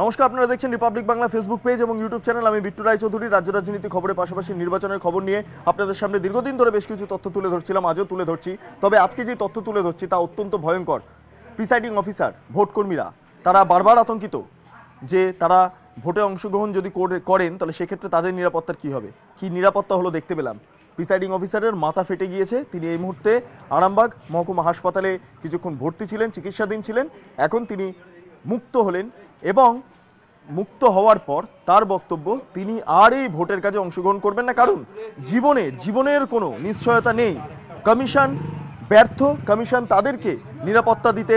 নমস্কার আপনারা দেখছেন রিপাবলিক বাংলা ফেসবুক পেজ এবং ইউটিউব চ্যানেল আমি বিট্টু রায়চৌধুরী রাজ্য রাজনীতি খবরের পাশাপাশি নির্বাচনের খবর নিয়ে আপনাদের সামনে দীর্ঘদিন ধরে বেশ কিছু তথ্য তুলে ধরছিলাম আজও তুলে ধরছি তবে আজকে যে তথ্য তুলে ধরছি তা অত্যন্ত ভয়ঙ্কর প্রিসাইডিং অফিসার ভোটকর্মীরা তারা বারবার আতঙ্কিত যে তারা ভোটে অংশগ্রহণ যদি করেন তাহলে সেক্ষেত্রে তাদের নিরাপত্তার কি হবে কি নিরাপত্তা হলো দেখতে পেলাম প্রিসাইডিং অফিসারের মাথা ফেটে গিয়েছে তিনি এই মুহূর্তে আরামবাগ মহকুমা হাসপাতালে কিছুক্ষণ ভর্তি ছিলেন চিকিৎসাধীন ছিলেন এখন তিনি মুক্ত হলেন এবং মুক্ত হওয়ার পর তার বক্তব্য তিনি আর এই ভোটের কাজে অংশগ্রহণ করবেন না কারণ জীবনের জীবনের কোনো নিশ্চয়তা নেই কমিশন ব্যর্থ কমিশন তাদেরকে নিরাপত্তা দিতে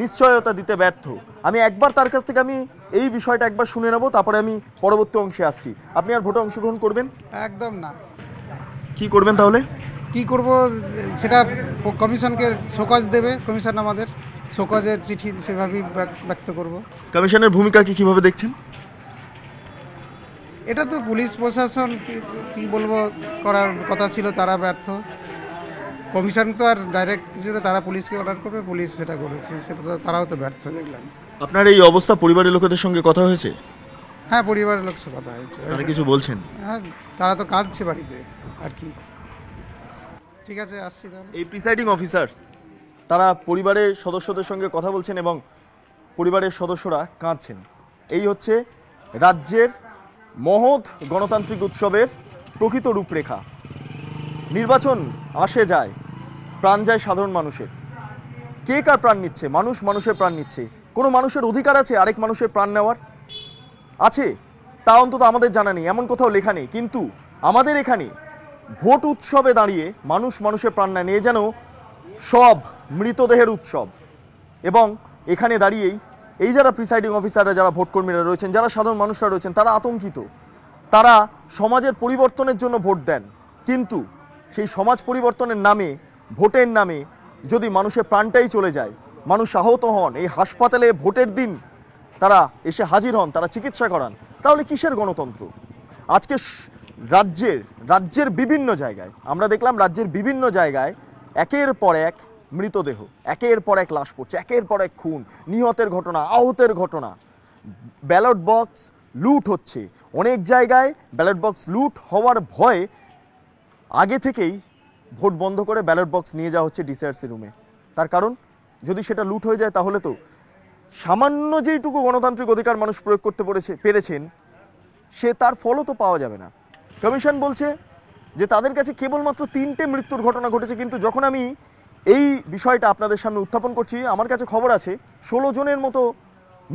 নিশ্চয়তা দিতে ব্যর্থ আমি একবার তার কাছ থেকে আমি এই বিষয়টা একবার শুনে নেব তারপরে আমি পরবর্তী অংশে আসছি আপনি আর ভোটে অংশগ্রহণ করবেন একদম না কি করবেন তাহলে কি করব সেটা কমিশনকে শোকজ দেবে কমিশন আমাদের শোকজের চিঠি সেভাবেই ব্যক্ত করব কমিশনের ভূমিকা কি কিভাবে দেখছেন এটা তো পুলিশ প্রশাসন কি বলবো করার কথা ছিল তারা ব্যর্থ কমিশন তো আর ডাইরেক্ট কিছু তারা পুলিশকে অর্ডার করবে পুলিশ সেটা করেছে সেটা তো তারাও তো ব্যর্থ দেখলাম আপনার এই অবস্থা পরিবারের লোকেদের সঙ্গে কথা হয়েছে হ্যাঁ পরিবারের লোক সঙ্গে কথা হয়েছে তারা কিছু বলছেন হ্যাঁ তারা তো কাঁদছে বাড়িতে আর কি ঠিক আছে আসছি তাহলে এই প্রিসাইডিং অফিসার তারা পরিবারের সদস্যদের সঙ্গে কথা বলছেন এবং পরিবারের সদস্যরা কাঁদছেন এই হচ্ছে রাজ্যের মহৎ গণতান্ত্রিক উৎসবের প্রকৃত রূপরেখা নির্বাচন আসে যায় প্রাণ যায় সাধারণ মানুষের কে কার প্রাণ নিচ্ছে মানুষ মানুষের প্রাণ নিচ্ছে কোনো মানুষের অধিকার আছে আরেক মানুষের প্রাণ নেওয়ার আছে তা অন্তত আমাদের জানা নেই এমন কোথাও লেখা নেই কিন্তু আমাদের এখানে ভোট উৎসবে দাঁড়িয়ে মানুষ মানুষের প্রাণ নেয় যেন সব মৃতদেহের উৎসব এবং এখানে দাঁড়িয়েই এই যারা প্রিসাইডিং অফিসাররা যারা ভোটকর্মীরা রয়েছেন যারা সাধারণ মানুষরা রয়েছেন তারা আতঙ্কিত তারা সমাজের পরিবর্তনের জন্য ভোট দেন কিন্তু সেই সমাজ পরিবর্তনের নামে ভোটের নামে যদি মানুষের প্রাণটাই চলে যায় মানুষ আহত হন এই হাসপাতালে ভোটের দিন তারা এসে হাজির হন তারা চিকিৎসা করান তাহলে কিসের গণতন্ত্র আজকে রাজ্যের রাজ্যের বিভিন্ন জায়গায় আমরা দেখলাম রাজ্যের বিভিন্ন জায়গায় একের পর এক মৃতদেহ একের পর এক লাশ পড়ছে একের পর এক খুন নিহতের ঘটনা আহতের ঘটনা ব্যালট বক্স লুট হচ্ছে অনেক জায়গায় ব্যালট বক্স লুট হওয়ার ভয়ে আগে থেকেই ভোট বন্ধ করে ব্যালট বক্স নিয়ে যাওয়া হচ্ছে ডিসিআরসি রুমে তার কারণ যদি সেটা লুট হয়ে যায় তাহলে তো সামান্য যেইটুকু গণতান্ত্রিক অধিকার মানুষ প্রয়োগ করতে পেরেছে পেরেছেন সে তার ফলও তো পাওয়া যাবে না কমিশন বলছে যে তাদের কাছে কেবলমাত্র তিনটে মৃত্যুর ঘটনা ঘটেছে কিন্তু যখন আমি এই বিষয়টা আপনাদের সামনে উত্থাপন করছি আমার কাছে খবর আছে ষোলো জনের মতো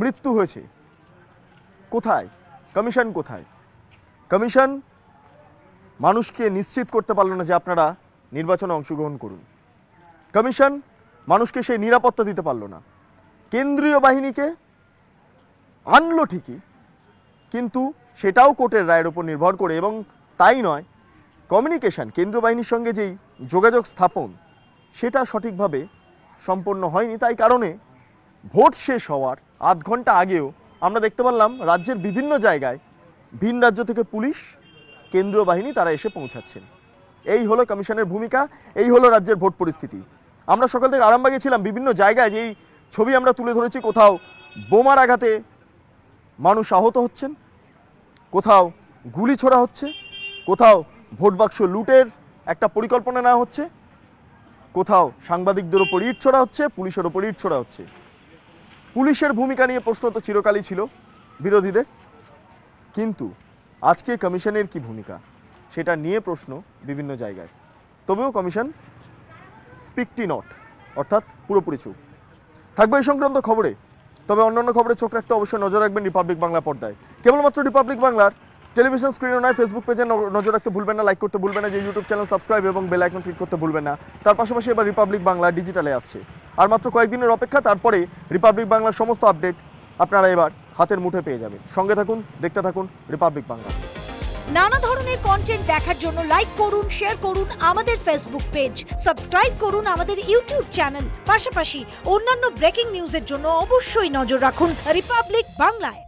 মৃত্যু হয়েছে কোথায় কমিশন কোথায় কমিশন মানুষকে নিশ্চিত করতে পারল না যে আপনারা নির্বাচনে অংশগ্রহণ করুন কমিশন মানুষকে সেই নিরাপত্তা দিতে পারল না কেন্দ্রীয় বাহিনীকে আনলো ঠিকই কিন্তু সেটাও কোর্টের রায়ের উপর নির্ভর করে এবং তাই নয় কমিউনিকেশান কেন্দ্র বাহিনীর সঙ্গে যেই যোগাযোগ স্থাপন সেটা সঠিকভাবে সম্পন্ন হয়নি তাই কারণে ভোট শেষ হওয়ার আধ ঘন্টা আগেও আমরা দেখতে পারলাম রাজ্যের বিভিন্ন জায়গায় ভিন রাজ্য থেকে পুলিশ কেন্দ্রীয় বাহিনী তারা এসে পৌঁছাচ্ছেন এই হলো কমিশনের ভূমিকা এই হলো রাজ্যের ভোট পরিস্থিতি আমরা সকাল থেকে আরামবাগে ছিলাম বিভিন্ন জায়গায় যেই ছবি আমরা তুলে ধরেছি কোথাও বোমার আঘাতে মানুষ আহত হচ্ছেন কোথাও গুলি ছোড়া হচ্ছে কোথাও ভোট বাক্স লুটের একটা পরিকল্পনা নেওয়া হচ্ছে কোথাও সাংবাদিকদের ওপর ইট ছড়া হচ্ছে পুলিশের ওপর ইট ছড়া হচ্ছে পুলিশের ভূমিকা নিয়ে প্রশ্ন তো চিরকালই ছিল বিরোধীদের কিন্তু আজকে কমিশনের কি ভূমিকা সেটা নিয়ে প্রশ্ন বিভিন্ন জায়গায় তবেও কমিশন স্পিকটি নট অর্থাৎ পুরোপুরি চুপ থাকবে এই সংক্রান্ত খবরে তবে অন্যান্য খবরে চোখ রাখতে অবশ্যই নজর রাখবেন রিপাবলিক বাংলা পর্দায় কেবলমাত্র রিপাবলিক বাংলার টেলিভিশন স্ক্রিনও নয় ফেসবুক পেজে নজর রাখতে ভুলবেন না লাইক করতে ভুলবেন না যে ইউটিউব চ্যানেল সাবস্ক্রাইব এবং বেল আইকন ক্লিক করতে ভুলবেন না তার পাশাপাশি এবার রিপাবলিক বাংলা ডিজিটালে আসছে আর মাত্র কয়েকদিনের অপেক্ষা তারপরে রিপাবলিক বাংলার সমস্ত আপডেট আপনারা এবার হাতের মুঠে পেয়ে যাবেন সঙ্গে থাকুন দেখতে থাকুন রিপাবলিক বাংলা নানা ধরনের কন্টেন্ট দেখার জন্য লাইক করুন শেয়ার করুন আমাদের ফেসবুক পেজ সাবস্ক্রাইব করুন আমাদের ইউটিউব চ্যানেল পাশাপাশি অন্যান্য ব্রেকিং নিউজের জন্য অবশ্যই নজর রাখুন রিপাবলিক বাংলায়